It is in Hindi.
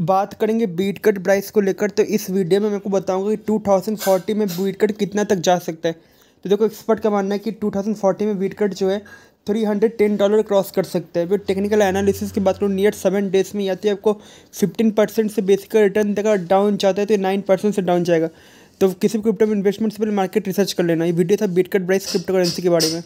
बात करेंगे बीट कट प्राइस को लेकर तो इस वीडियो में मैं आपको बताऊंगा कि 2040 में बीट कट कितना तक जा सकता है तो देखो एक्सपर्ट का मानना है कि 2040 में बीट कट जो है 310 डॉलर क्रॉस कर सकते हैं वो टेक्निकल एनालिसिस की बात करूँ नियर सेवन डेज में या तो आपको 15 परसेंट से बेसिकल रिटर्न देगा डाउन जाता है तो नाइन परसेंट से डाउन जाएगा तो किसी भी क्रिप्टो में इन्वेस्टमेंट से पहले मार्केट रिसर्च कर लेना ये वीडियो था Bitcoin price cryptocurrency के बारे में